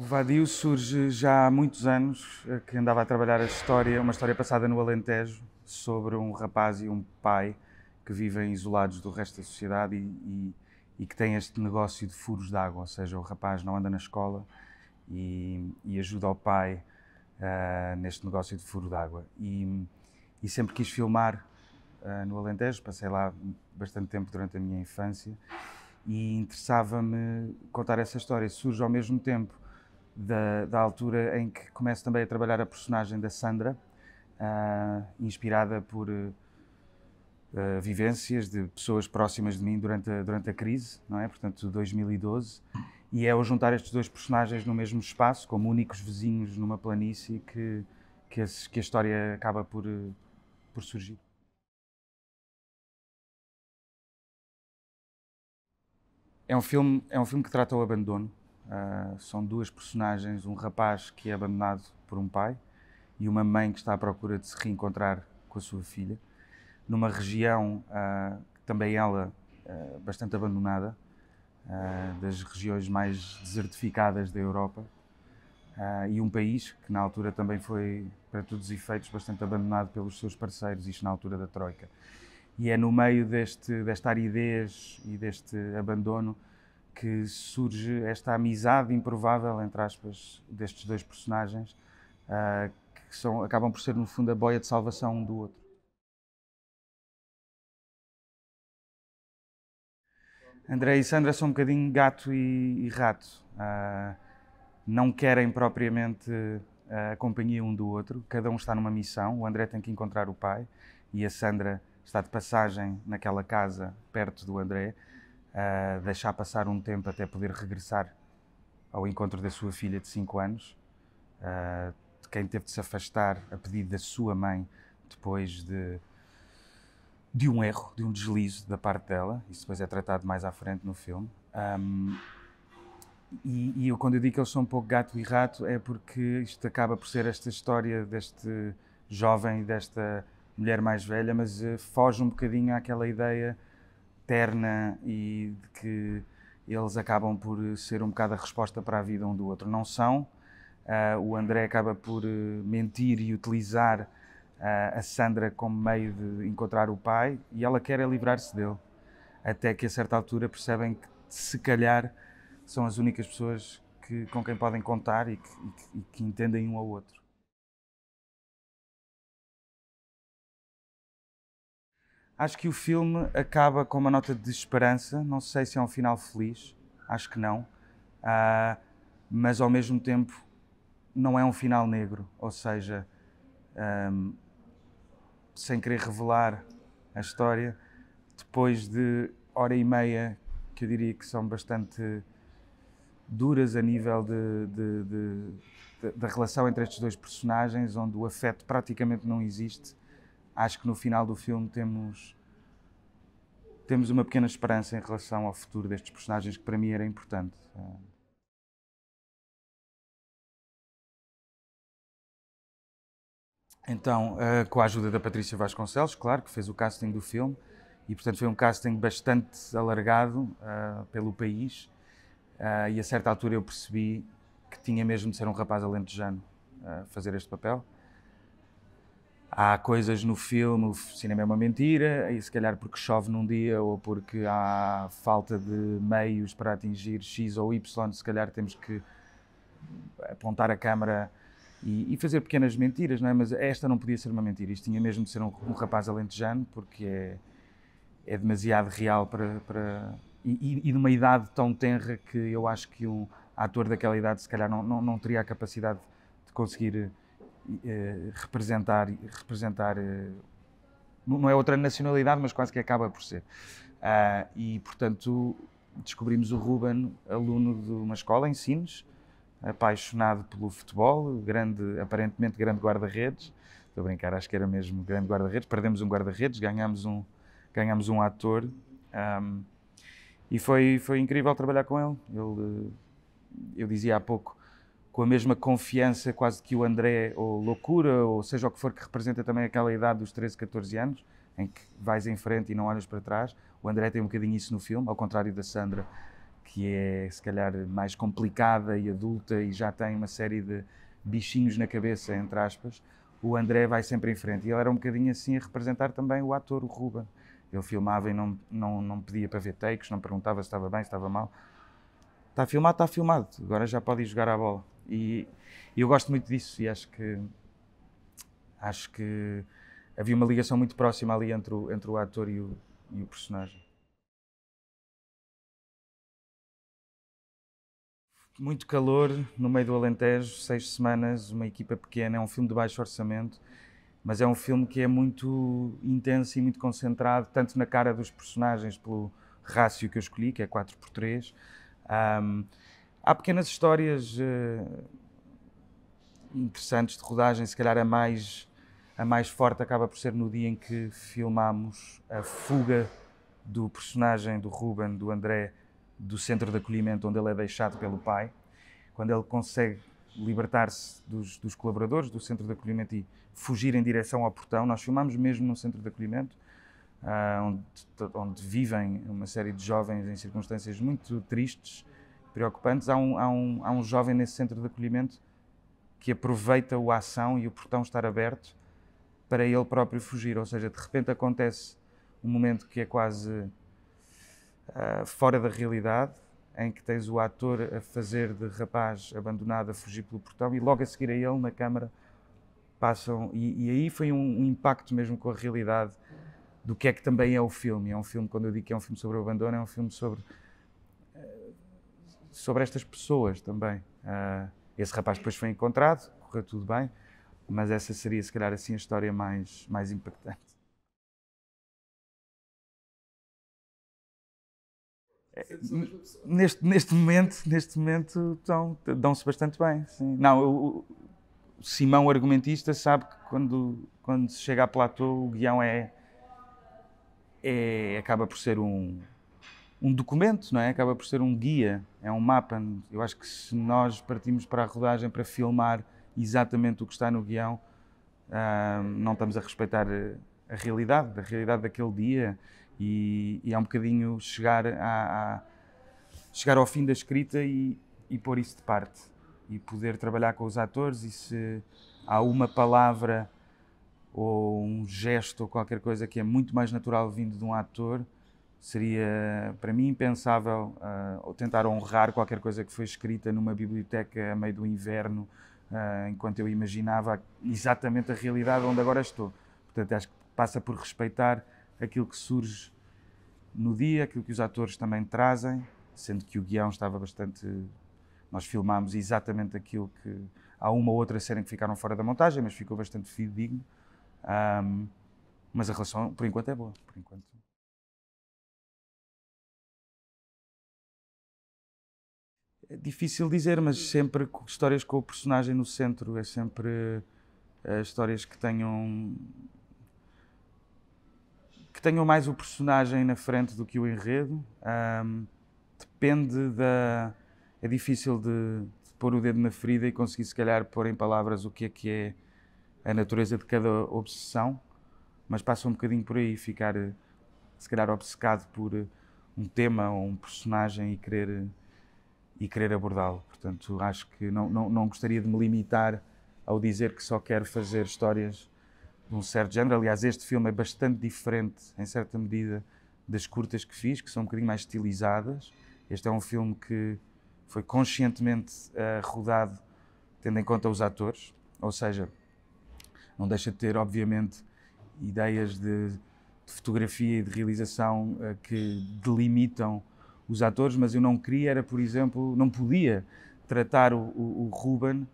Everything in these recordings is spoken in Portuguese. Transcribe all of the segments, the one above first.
O Vadio surge já há muitos anos, eh, que andava a trabalhar a história, uma história passada no Alentejo, sobre um rapaz e um pai que vivem isolados do resto da sociedade e, e, e que têm este negócio de furos de água. ou seja, o rapaz não anda na escola e, e ajuda o pai uh, neste negócio de furo de E, e sempre quis filmar uh, no Alentejo, passei lá bastante tempo durante a minha infância e interessava-me contar essa história. Surge ao mesmo tempo da, da altura em que começo também a trabalhar a personagem da Sandra, uh, inspirada por uh, vivências de pessoas próximas de mim durante a, durante a crise, não é? Portanto, 2012. E é ao juntar estes dois personagens no mesmo espaço, como únicos vizinhos numa planície, que, que, a, que a história acaba por, por surgir. É um filme, é um filme que trata o abandono Uh, são duas personagens, um rapaz que é abandonado por um pai e uma mãe que está à procura de se reencontrar com a sua filha, numa região uh, também ela uh, bastante abandonada, das regiões mais desertificadas da Europa, e um país que na altura também foi, para todos os efeitos, bastante abandonado pelos seus parceiros, isto na altura da Troika. E é no meio deste, desta aridez e deste abandono que surge esta amizade improvável, entre aspas, destes dois personagens, uh, que são, acabam por ser, no fundo, a boia de salvação um do outro. André e Sandra são um bocadinho gato e, e rato. Uh, não querem propriamente ah, a companhia um do outro, cada um está numa missão. O André tem que encontrar o pai e a Sandra está de passagem naquela casa perto do André deixar passar um tempo até poder regressar ao encontro da sua filha de 5 anos, de quem teve de se afastar a pedido da sua mãe depois de, de um erro, de um deslize da parte dela, isso depois é tratado mais à frente no filme. Um, e, e eu, quando eu digo que eles são um pouco gato e rato, é porque isto acaba por ser esta história deste jovem, desta mulher mais velha, mas uh, foge um bocadinho àquela ideia terna e de que eles acabam por ser um bocado a resposta para a vida um do outro. Não são. Uh, o André acaba por eh, mentir e utilizar uh, a Sandra como meio de encontrar o pai e ela quer é livrar-se dele. Até que a certa altura percebem que, se calhar, são as únicas pessoas que, com quem podem contar e que, e que, e que entendem um ao outro. Acho que o filme acaba com uma nota de esperança. Não sei se é um final feliz, acho que não. Uh, mas ao mesmo tempo não é um final negro, ou seja, um, ah, sem querer revelar a história, depois de hora e meia que eu diria que são bastante duras a nível de, de, de, de da relação entre estes dois personagens, onde o afeto praticamente não existe, acho que no final do filme temos temos uma pequena esperança em relação ao futuro destes personagens que para mim era importante. Então, eh, com a ajuda da Patrícia Vasconcelos, claro, que fez o casting do filme, e portanto foi um casting bastante alargado uh, pelo país, uh, e a certa altura eu percebi que tinha mesmo de ser um rapaz alentejano uh, fazer este papel há coisas no filme, o cinema é uma mentira, e se calhar porque chove num dia ou porque há falta de meios para atingir X ou Y, se calhar temos que apontar a câmara e, e, fazer pequenas mentiras, não é? Mas esta não podia ser uma mentira, isto tinha mesmo de ser um, um rapaz alentejano, porque é, é demasiado real para. para e, e, de uma idade tão tenra que eu acho que um ator daquela idade se calhar não, não, não teria a capacidade de conseguir eh, representar, representar eh, não é outra nacionalidade, mas quase que acaba por ser. Uh, e, portanto, descobrimos o Ruben, aluno de uma escola em Sines, apaixonado pelo futebol, grande, aparentemente grande guarda-redes. Estou a brincar, acho que era mesmo grande guarda-redes. Perdemos um guarda-redes, ganhámos um, ganhamos um ator. Um, e foi, foi incrível trabalhar com ele. ele eu dizia há pouco, com a mesma confiança quase que o André, ou loucura, ou seja o que for que representa também aquela idade dos 13, 14 anos, em que vais em frente e não olhas para trás. O André tem um bocadinho isso no filme, ao contrário da Sandra, que é se calhar mais complicada e adulta e já tem uma série de bichinhos na cabeça, entre aspas. O André vai sempre em frente. E ele era um bocadinho assim a representar também o ator, o Ruben. Ele filmava e não, não, não pedia para ver takes, não perguntava se estava bem, se estava mal. Está filmado, está filmado. Agora já pode ir jogar a bola. E, eu gosto muito disso e acho que acho que havia uma ligação muito próxima ali entre o, entre o ator e o, e o personagem. Muito calor no meio do Alentejo, seis semanas, uma equipa pequena, é um filme de baixo orçamento, mas é um filme que é muito intenso e muito concentrado, tanto na cara dos personagens, pelo rácio que eu escolhi, que é 4x3, um, Há pequenas histórias uh, interessantes de rodagem, se calhar a mais, a mais forte acaba por ser no dia em que filmámos a fuga do personagem do Ruben, do André, do centro de acolhimento onde ele é deixado pelo pai, quando ele consegue libertar-se dos, dos, colaboradores do centro de acolhimento e fugir em direção ao portão. Nós filmámos mesmo no centro de acolhimento, uh, onde, onde, vivem uma série de jovens em circunstâncias muito tristes, preocupantes. Há um, há, um, há um jovem nesse centro de acolhimento que aproveita a ação e o portão estar aberto para ele próprio fugir. Ou seja, de repente acontece um momento que é quase uh, fora da realidade, em que tens o ator a fazer de rapaz abandonado a fugir pelo portão e logo a seguir a ele, na câmara, passam. E, e aí foi um, um impacto mesmo com a realidade do que é que também é o filme. É um filme, quando eu digo que é um filme sobre o abandono, é um filme sobre sobre estas pessoas também. Uh, esse rapaz depois foi encontrado, correu tudo bem, mas essa seria, se calhar, assim, a história mais, mais impactante. É, neste, neste momento, neste momento dão-se bastante bem. Sim. Não, o, o Simão, argumentista, sabe que quando, quando se chega a platô, o guião é, é acaba por ser um, um documento, não é? Acaba por ser um guia, é um mapa. Eu acho que se nós partimos para a rodagem para filmar exatamente o que está no guião, uh, não estamos a respeitar eh, a realidade, a realidade daquele dia e, e é um bocadinho chegar, a, a, chegar ao fim da escrita e, e pôr isso de parte e poder trabalhar com os atores e se há uma palavra ou um gesto ou qualquer coisa que é muito mais natural vindo de um ator Seria para mim impensável uh, tentar honrar qualquer coisa que foi escrita numa biblioteca a meio do inverno, uh, enquanto eu imaginava exatamente a realidade onde agora estou. Portanto, acho que passa por respeitar aquilo que surge no dia, aquilo que os atores também trazem, sendo que o guião estava bastante. Nós filmámos exatamente aquilo que. Há uma ou outra cena que ficaram fora da montagem, mas ficou bastante fidedigno. Um, mas a relação, por enquanto, é boa. Por enquanto. É difícil dizer, mas sempre histórias com o personagem no centro, é sempre é, histórias que tenham que tenham mais o personagem na frente do que o enredo. Um, depende da. É difícil de, de, pôr o dedo na ferida e conseguir, se calhar, pôr em palavras o que é que é a natureza de cada obsessão, mas passa um bocadinho por aí ficar, se calhar, obcecado por eh, um tema ou um personagem e querer e querer abordá-lo. Portanto, acho que não, não, não gostaria de me limitar ao dizer que só quero fazer histórias de um certo género. Aliás, este filme é bastante diferente, em certa medida, das curtas que fiz, que são um bocadinho mais estilizadas. Este é um filme que foi conscientemente uh, rodado tendo em conta os atores, ou seja, não deixa de ter, obviamente, ideias de, de fotografia e de realização uh, que delimitam os atores, mas eu não queria, era, por exemplo, não podia tratar o, o, o Ruben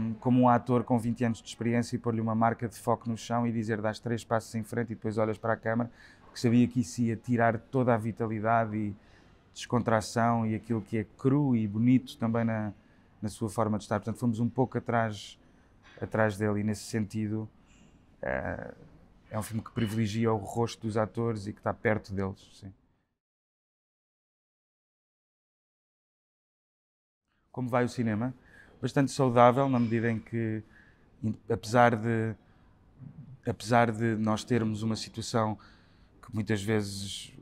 um, como um ator com 20 anos de experiência e pôr-lhe uma marca de foco no chão e dizer dás três passos em frente e depois olhas para a câmara, porque sabia que isso ia tirar toda a vitalidade e descontração e aquilo que é cru e bonito também na, na sua forma de estar. Portanto, fomos um pouco atrás, atrás dele e nesse sentido uh, é um filme que privilegia o rosto dos atores e que está perto deles, sim. como vai o cinema, bastante saudável na medida em que, apesar de, apesar de nós termos uma situação que muitas vezes,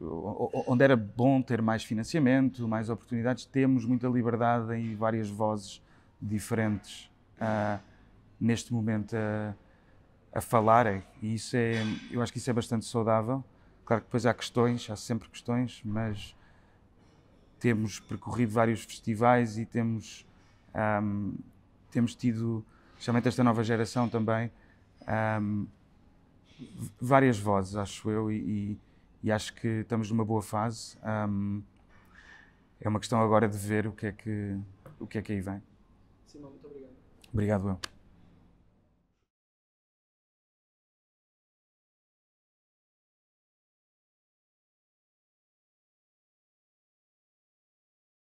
onde era bom ter mais financiamento, mais oportunidades, temos muita liberdade e várias vozes diferentes uh, neste momento a, a falarem. E isso é, eu acho que isso é bastante saudável. Claro que depois há questões, há sempre questões, mas temos percorrido vários festivais e temos, um, temos tido, especialmente esta nova geração também, um, várias vozes, acho eu, e, e, acho que estamos numa boa fase. Um, é uma questão agora de ver o que é que, o que, é que aí vem. Simão, muito obrigado. Obrigado, eu.